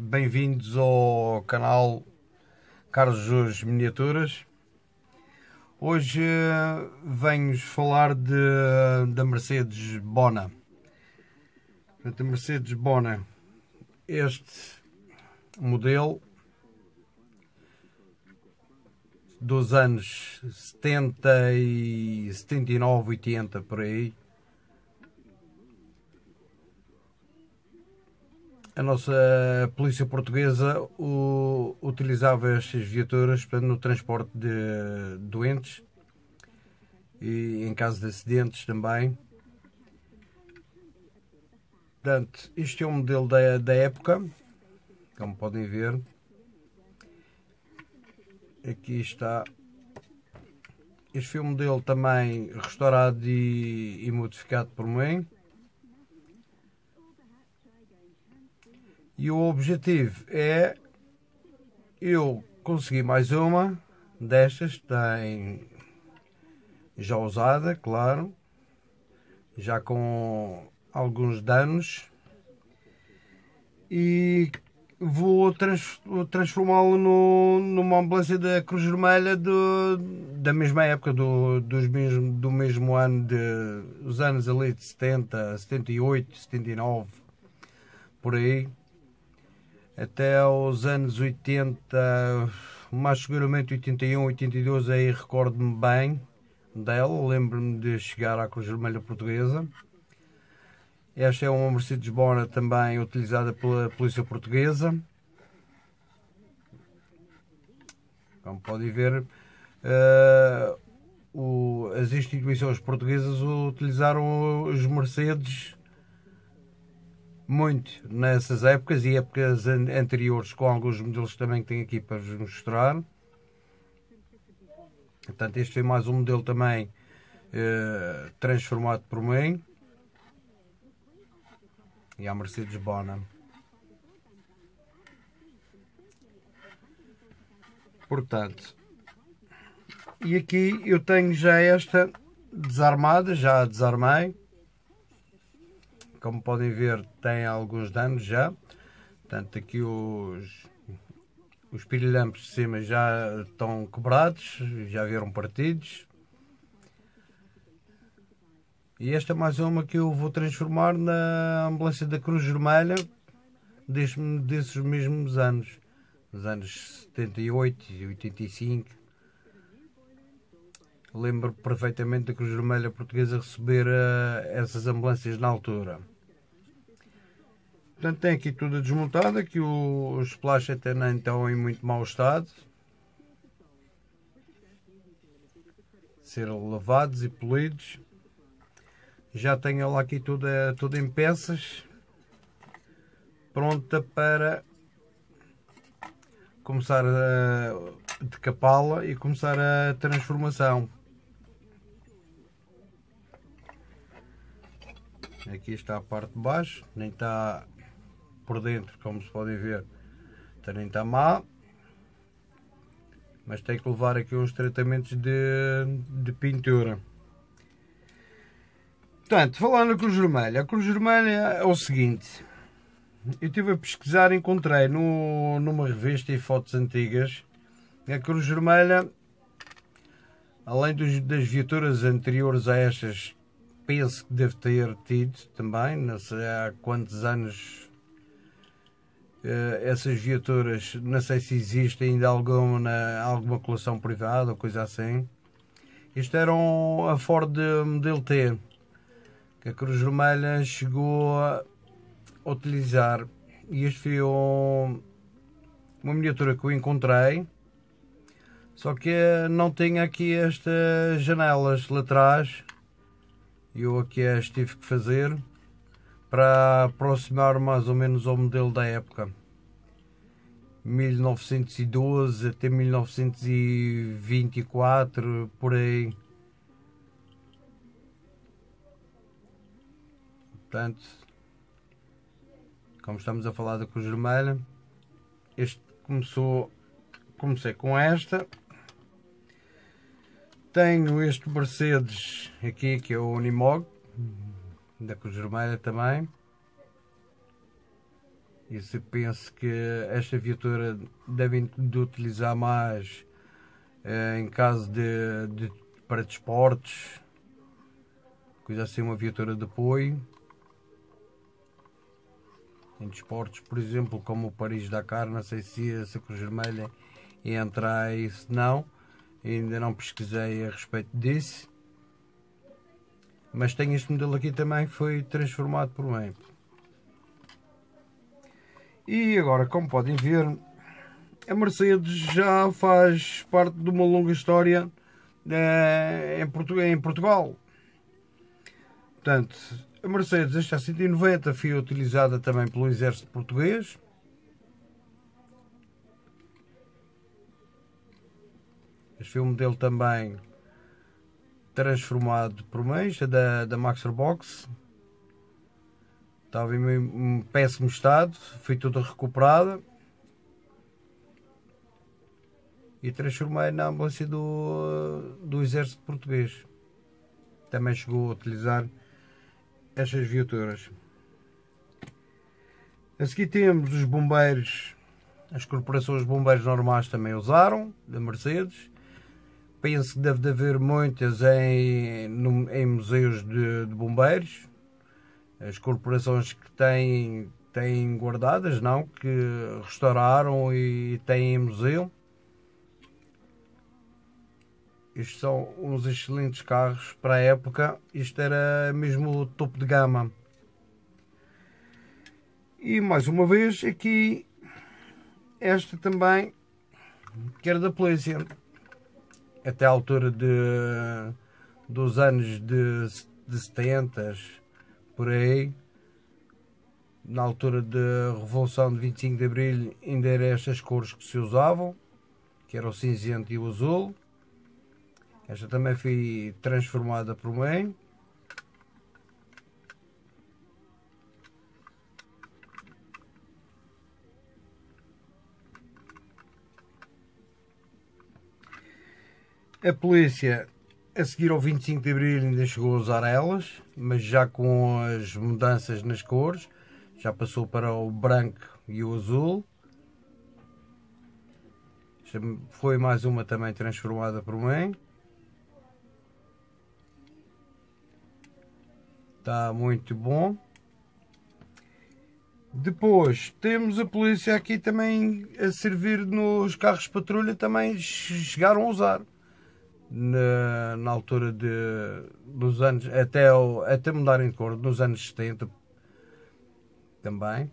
bem-vindos ao canal Carlos Jorge Miniaturas. Hoje eh, venho-vos falar de, da Mercedes Bona. Portanto, a Mercedes Bona, este modelo dos anos 70 e 79, 80 por aí a nossa polícia portuguesa o, utilizava estas viaturas portanto, no transporte de doentes e em caso de acidentes também. Portanto, este é um modelo da, da época, como podem ver. Aqui está. Este foi um modelo também restaurado e, e modificado por mim. E o objetivo é eu conseguir mais uma destas, tem já usada, claro, já com alguns danos e vou trans, transformá-lo numa ambulância da Cruz Vermelha do, da mesma época, do, dos mesmo, do mesmo ano, de, os anos ali de 70, 78, 79, por aí até aos anos 80, mais seguramente 81, 82, aí recordo-me bem dela, lembro-me de chegar à Cruz Vermelha Portuguesa. Esta é uma Mercedes Bona também utilizada pela Polícia Portuguesa. Como podem ver, uh, o, as instituições portuguesas utilizaram os Mercedes muito nessas épocas e épocas anteriores, com alguns modelos também que tenho aqui para vos mostrar. Portanto, este foi mais um modelo também eh, transformado por mim. E a Mercedes Bonham. Portanto, e aqui eu tenho já esta desarmada, já a desarmei como podem ver, tem alguns danos já. Portanto, aqui os, os pirilampos de cima já estão quebrados, já viram partidos. E esta é mais uma que eu vou transformar na ambulância da Cruz Vermelha desses mesmos anos, nos anos 78 e 85. Lembro perfeitamente da Cruz Vermelha Portuguesa receber uh, essas ambulâncias na altura. Portanto, tem aqui tudo desmontado. Aqui o, os splash até não estão em muito mau estado. Ser lavados e polidos. Já tenho ela aqui tudo, eh, tudo em peças. Pronta para começar a eh, decapá-la e começar a transformação. Aqui está a parte de baixo, nem está por dentro, como se podem ver, então, nem está má. Mas tem que levar aqui uns tratamentos de, de pintura. Portanto, falando na Cruz Vermelha, a Cruz Vermelha é o seguinte. Eu estive a pesquisar, e encontrei no, numa revista e fotos antigas a Cruz Vermelha, além dos, das viaturas anteriores a estas peso que deve ter tido também, não sei há quantos anos eh, essas viaturas, não sei se existe ainda alguma na, alguma coleção privada ou coisa assim. Isto era um, a Ford modelo T, que a Cruz Vermelha chegou a utilizar. E este foi um, uma miniatura que eu encontrei, só que não tinha aqui estas janelas laterais e eu aqui as é, tive que fazer para aproximar mais ou menos ao modelo da época 1912 até 1924 por aí portanto como estamos a falar da cruz vermelha este começou comecei com esta tenho este Mercedes aqui, que é o Unimog, da Cruz Vermelha também. E se penso que esta viatura devem de utilizar mais eh, em caso de, de para desportos, coisa assim, uma viatura de apoio. Em desportos, por exemplo, como o Paris-Dakar, não sei se a Cruz Vermelha entra aí, se não ainda não pesquisei a respeito disso. Mas tem este modelo aqui também, foi transformado por um E agora, como podem ver, a Mercedes já faz parte de uma longa história eh, em, Portu em Portugal. Portanto, a Mercedes, esta 190 foi utilizada também pelo exército português Este filme modelo também transformado por mês é da, da Maxerbox. Box. Estava em um péssimo estado, foi tudo recuperado. E transformei na ambulância do, do Exército Português. Também chegou a utilizar estas viaturas. A seguir temos os bombeiros, as corporações de bombeiros normais também usaram, da Mercedes penso que deve de haver muitas em, em museus de, de, bombeiros, as corporações que têm, têm guardadas, não? Que restauraram e têm em museu. Isto são uns excelentes carros para a época. Isto era mesmo o topo de gama. E mais uma vez aqui, esta também, que era da polícia até a altura de, dos anos de, de 70, por aí, na altura da Revolução de 25 de Abril, ainda eram estas cores que se usavam, que eram o cinzento e o azul. Esta também foi transformada por mim. A polícia, a seguir ao 25 de abril, ainda chegou a usar elas, mas já com as mudanças nas cores, já passou para o branco e o azul. Foi mais uma também transformada por mim. Está muito bom. Depois temos a polícia aqui também a servir nos carros de patrulha, também chegaram a usar na, na altura de, dos anos, até, ao, até mudarem de cor, nos anos 70 também.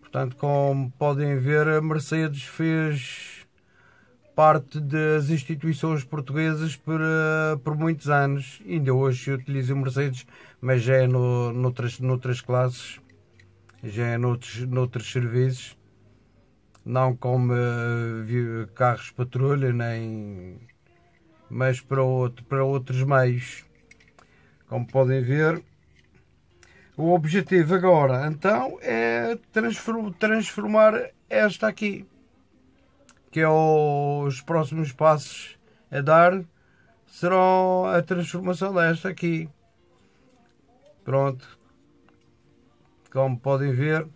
Portanto, como podem ver, a Mercedes fez parte das instituições portuguesas por, eh, por muitos anos. Ainda hoje eu utilizo o Mercedes, mas já é no, noutras, noutras classes, já é noutros, noutros serviços não como uh, eh, carros patrulha, nem mas para, outro, para outros meios. Como podem ver, o objetivo agora então é transformar esta aqui, que é os próximos passos a dar serão a transformação desta aqui. Pronto, como podem ver,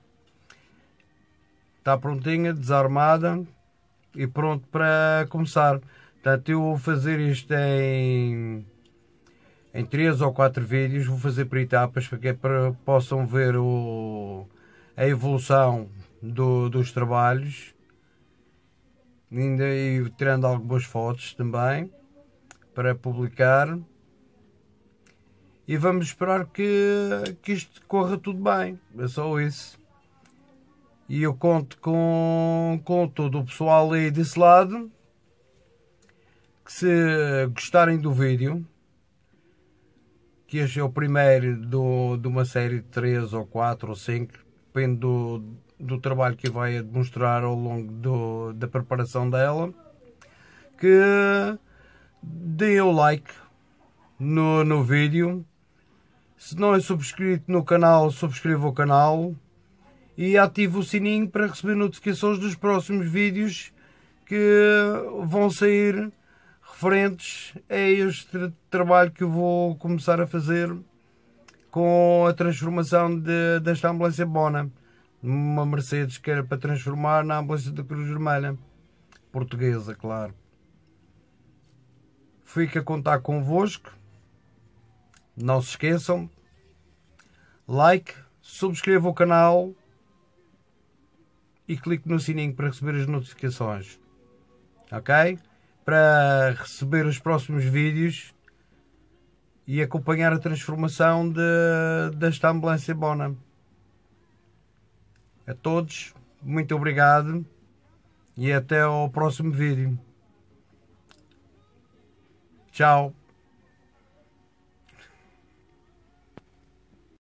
Está prontinha, desarmada e pronto para começar. Portanto, eu vou fazer isto em, em 3 ou 4 vídeos, vou fazer por etapas para que é possam ver o, a evolução do, dos trabalhos. Ainda e tirando algumas fotos também para publicar. E vamos esperar que, que isto corra tudo bem. É só isso. E eu conto com, com todo o pessoal aí desse lado que se gostarem do vídeo, que este é o primeiro do, de uma série de 3 ou 4 ou 5, depende do, do trabalho que vai demonstrar ao longo do, da preparação dela, que deem o like no, no vídeo. Se não é subscrito no canal, subscreva o canal e ative o sininho para receber notificações dos próximos vídeos que vão sair referentes a este trabalho que eu vou começar a fazer com a transformação de, desta ambulância Bona, uma Mercedes que era para transformar na ambulância da Cruz Vermelha, portuguesa, claro. Fico a contar convosco, não se esqueçam, like, subscreva o canal, e clique no sininho para receber as notificações. Ok? Para receber os próximos vídeos e acompanhar a transformação de, desta ambulância Bona. A todos, muito obrigado e até ao próximo vídeo. Tchau.